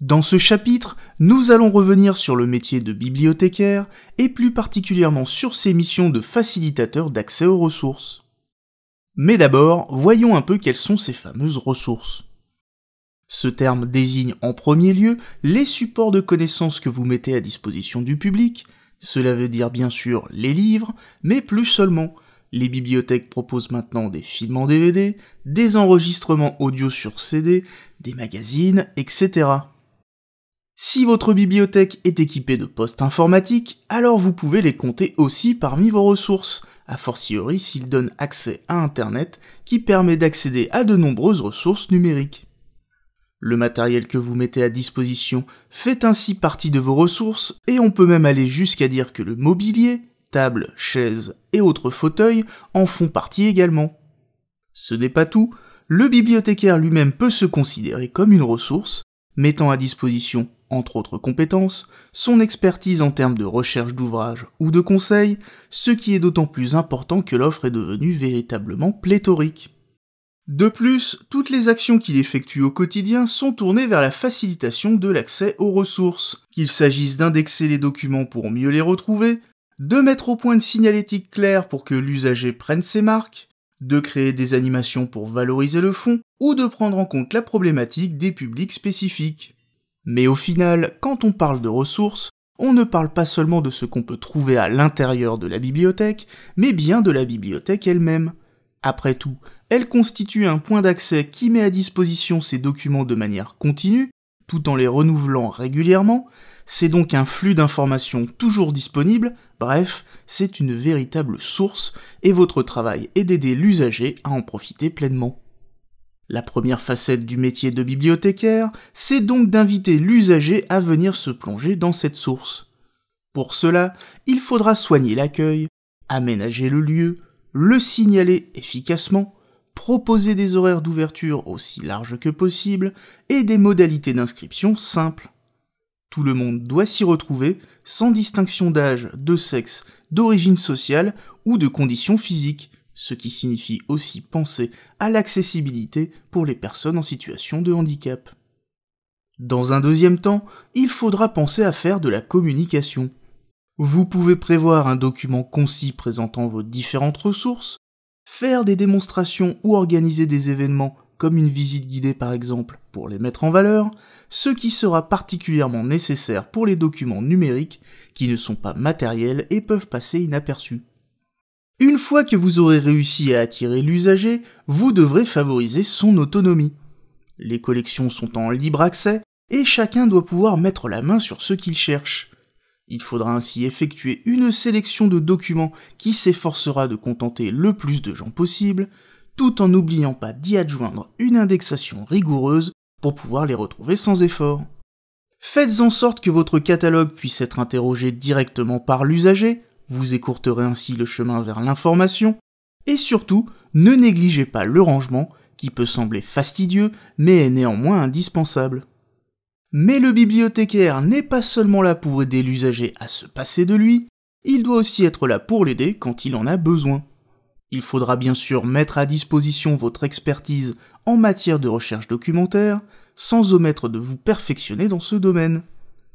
Dans ce chapitre, nous allons revenir sur le métier de bibliothécaire et plus particulièrement sur ses missions de facilitateur d'accès aux ressources. Mais d'abord, voyons un peu quelles sont ces fameuses ressources. Ce terme désigne en premier lieu les supports de connaissances que vous mettez à disposition du public, cela veut dire bien sûr les livres, mais plus seulement. Les bibliothèques proposent maintenant des films en DVD, des enregistrements audio sur CD, des magazines, etc. Si votre bibliothèque est équipée de postes informatiques, alors vous pouvez les compter aussi parmi vos ressources, a fortiori s'ils donnent accès à Internet qui permet d'accéder à de nombreuses ressources numériques. Le matériel que vous mettez à disposition fait ainsi partie de vos ressources et on peut même aller jusqu'à dire que le mobilier, table, chaises et autres fauteuils en font partie également. Ce n'est pas tout, le bibliothécaire lui-même peut se considérer comme une ressource, mettant à disposition entre autres compétences, son expertise en termes de recherche d'ouvrages ou de conseils, ce qui est d'autant plus important que l'offre est devenue véritablement pléthorique. De plus, toutes les actions qu'il effectue au quotidien sont tournées vers la facilitation de l'accès aux ressources, qu'il s'agisse d'indexer les documents pour mieux les retrouver, de mettre au point une signalétique claire pour que l'usager prenne ses marques, de créer des animations pour valoriser le fond, ou de prendre en compte la problématique des publics spécifiques. Mais au final, quand on parle de ressources, on ne parle pas seulement de ce qu'on peut trouver à l'intérieur de la bibliothèque, mais bien de la bibliothèque elle-même. Après tout, elle constitue un point d'accès qui met à disposition ces documents de manière continue, tout en les renouvelant régulièrement, c'est donc un flux d'informations toujours disponible, bref, c'est une véritable source, et votre travail est d'aider l'usager à en profiter pleinement. La première facette du métier de bibliothécaire, c'est donc d'inviter l'usager à venir se plonger dans cette source. Pour cela, il faudra soigner l'accueil, aménager le lieu, le signaler efficacement, proposer des horaires d'ouverture aussi larges que possible et des modalités d'inscription simples. Tout le monde doit s'y retrouver, sans distinction d'âge, de sexe, d'origine sociale ou de condition physique, ce qui signifie aussi penser à l'accessibilité pour les personnes en situation de handicap. Dans un deuxième temps, il faudra penser à faire de la communication. Vous pouvez prévoir un document concis présentant vos différentes ressources, faire des démonstrations ou organiser des événements comme une visite guidée par exemple pour les mettre en valeur, ce qui sera particulièrement nécessaire pour les documents numériques qui ne sont pas matériels et peuvent passer inaperçus. Une fois que vous aurez réussi à attirer l'usager, vous devrez favoriser son autonomie. Les collections sont en libre accès et chacun doit pouvoir mettre la main sur ce qu'il cherche. Il faudra ainsi effectuer une sélection de documents qui s'efforcera de contenter le plus de gens possible, tout en n'oubliant pas d'y adjoindre une indexation rigoureuse pour pouvoir les retrouver sans effort. Faites en sorte que votre catalogue puisse être interrogé directement par l'usager, vous écourterez ainsi le chemin vers l'information, et surtout, ne négligez pas le rangement, qui peut sembler fastidieux, mais est néanmoins indispensable. Mais le bibliothécaire n'est pas seulement là pour aider l'usager à se passer de lui, il doit aussi être là pour l'aider quand il en a besoin. Il faudra bien sûr mettre à disposition votre expertise en matière de recherche documentaire, sans omettre de vous perfectionner dans ce domaine.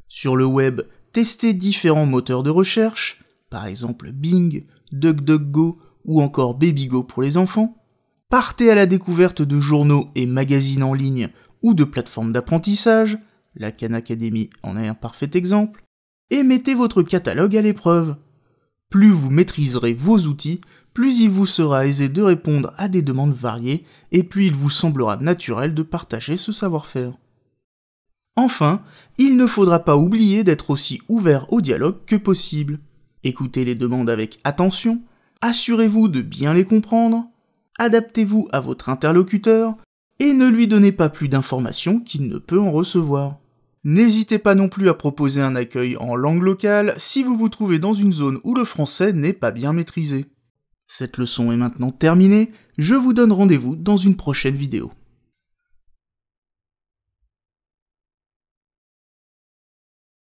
Sur le web, testez différents moteurs de recherche, par exemple Bing, DuckDuckGo ou encore BabyGo pour les enfants, partez à la découverte de journaux et magazines en ligne ou de plateformes d'apprentissage, la Khan Academy en est un parfait exemple, et mettez votre catalogue à l'épreuve. Plus vous maîtriserez vos outils, plus il vous sera aisé de répondre à des demandes variées et plus il vous semblera naturel de partager ce savoir-faire. Enfin, il ne faudra pas oublier d'être aussi ouvert au dialogue que possible. Écoutez les demandes avec attention, assurez-vous de bien les comprendre, adaptez-vous à votre interlocuteur et ne lui donnez pas plus d'informations qu'il ne peut en recevoir. N'hésitez pas non plus à proposer un accueil en langue locale si vous vous trouvez dans une zone où le français n'est pas bien maîtrisé. Cette leçon est maintenant terminée, je vous donne rendez-vous dans une prochaine vidéo.